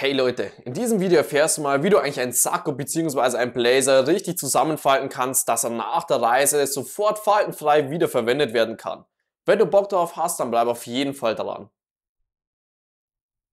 Hey Leute, in diesem Video erfährst du mal, wie du eigentlich einen Sakko bzw. einen Blazer richtig zusammenfalten kannst, dass er nach der Reise sofort faltenfrei wiederverwendet werden kann. Wenn du Bock darauf hast, dann bleib auf jeden Fall dran.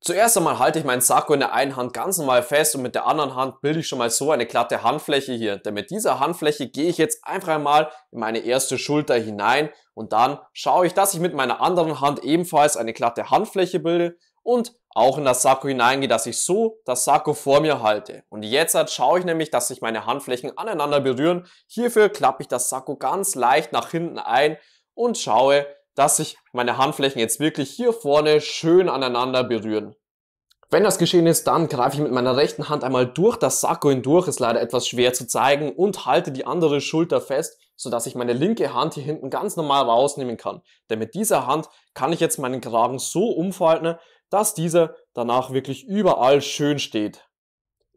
Zuerst einmal halte ich meinen Sakko in der einen Hand ganz normal fest und mit der anderen Hand bilde ich schon mal so eine glatte Handfläche hier. Denn mit dieser Handfläche gehe ich jetzt einfach einmal in meine erste Schulter hinein und dann schaue ich, dass ich mit meiner anderen Hand ebenfalls eine glatte Handfläche bilde und auch in das Sakko hineingehe, dass ich so das Sakko vor mir halte. Und jetzt halt schaue ich nämlich, dass sich meine Handflächen aneinander berühren. Hierfür klappe ich das Sakko ganz leicht nach hinten ein und schaue, dass sich meine Handflächen jetzt wirklich hier vorne schön aneinander berühren. Wenn das geschehen ist, dann greife ich mit meiner rechten Hand einmal durch das Sakko hindurch, ist leider etwas schwer zu zeigen, und halte die andere Schulter fest, sodass ich meine linke Hand hier hinten ganz normal rausnehmen kann. Denn mit dieser Hand kann ich jetzt meinen Kragen so umfalten, dass dieser danach wirklich überall schön steht.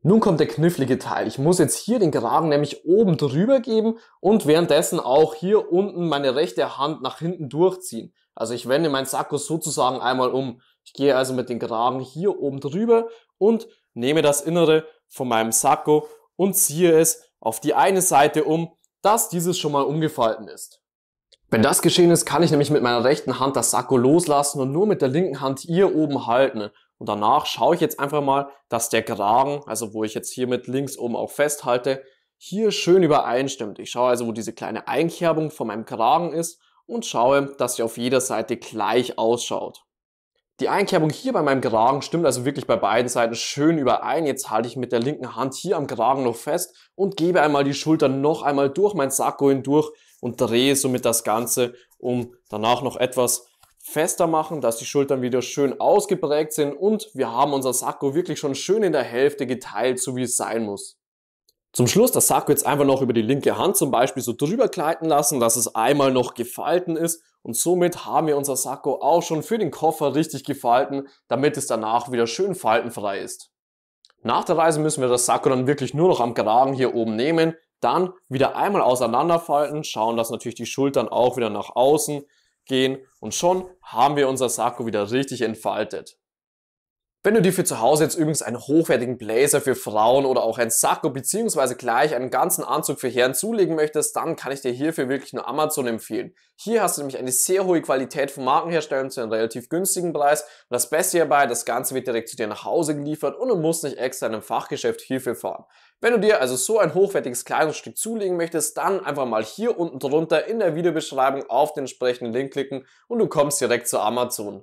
Nun kommt der knifflige Teil. Ich muss jetzt hier den Geraden nämlich oben drüber geben und währenddessen auch hier unten meine rechte Hand nach hinten durchziehen. Also ich wende meinen Sakko sozusagen einmal um. Ich gehe also mit den Geraden hier oben drüber und nehme das Innere von meinem Sakko und ziehe es auf die eine Seite um, dass dieses schon mal umgefalten ist. Wenn das geschehen ist, kann ich nämlich mit meiner rechten Hand das Sakko loslassen und nur mit der linken Hand hier oben halten. Und danach schaue ich jetzt einfach mal, dass der Kragen, also wo ich jetzt hier mit links oben auch festhalte, hier schön übereinstimmt. Ich schaue also, wo diese kleine Einkerbung von meinem Kragen ist und schaue, dass sie auf jeder Seite gleich ausschaut. Die Einkerbung hier bei meinem Kragen stimmt also wirklich bei beiden Seiten schön überein. Jetzt halte ich mit der linken Hand hier am Kragen noch fest und gebe einmal die Schulter noch einmal durch mein Sakko hindurch, und drehe somit das Ganze, um danach noch etwas fester machen, dass die Schultern wieder schön ausgeprägt sind und wir haben unser Sakko wirklich schon schön in der Hälfte geteilt, so wie es sein muss. Zum Schluss das Sakko jetzt einfach noch über die linke Hand zum Beispiel so drüber gleiten lassen, dass es einmal noch gefalten ist und somit haben wir unser Sakko auch schon für den Koffer richtig gefalten, damit es danach wieder schön faltenfrei ist. Nach der Reise müssen wir das Sakko dann wirklich nur noch am Kragen hier oben nehmen, dann wieder einmal auseinanderfalten, schauen, dass natürlich die Schultern auch wieder nach außen gehen und schon haben wir unser Sakko wieder richtig entfaltet. Wenn du dir für zu Hause jetzt übrigens einen hochwertigen Blazer für Frauen oder auch einen Sakko bzw. gleich einen ganzen Anzug für Herren zulegen möchtest, dann kann ich dir hierfür wirklich nur Amazon empfehlen. Hier hast du nämlich eine sehr hohe Qualität von Markenherstellern zu einem relativ günstigen Preis und das Beste hierbei, das Ganze wird direkt zu dir nach Hause geliefert und du musst nicht extra in einem Fachgeschäft hierfür fahren. Wenn du dir also so ein hochwertiges Kleidungsstück zulegen möchtest, dann einfach mal hier unten drunter in der Videobeschreibung auf den entsprechenden Link klicken und du kommst direkt zu Amazon.